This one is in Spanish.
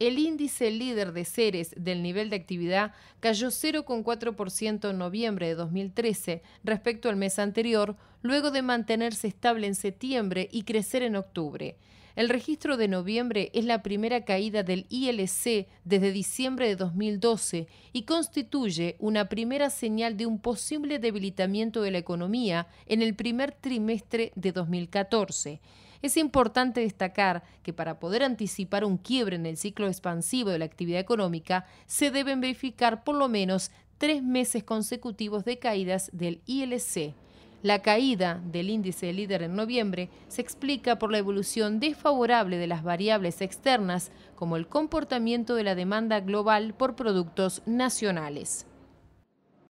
el índice líder de seres del nivel de actividad cayó 0,4% en noviembre de 2013 respecto al mes anterior, luego de mantenerse estable en septiembre y crecer en octubre. El registro de noviembre es la primera caída del ILC desde diciembre de 2012 y constituye una primera señal de un posible debilitamiento de la economía en el primer trimestre de 2014. Es importante destacar que para poder anticipar un quiebre en el ciclo expansivo de la actividad económica, se deben verificar por lo menos tres meses consecutivos de caídas del ILC. La caída del índice líder en noviembre se explica por la evolución desfavorable de las variables externas, como el comportamiento de la demanda global por productos nacionales.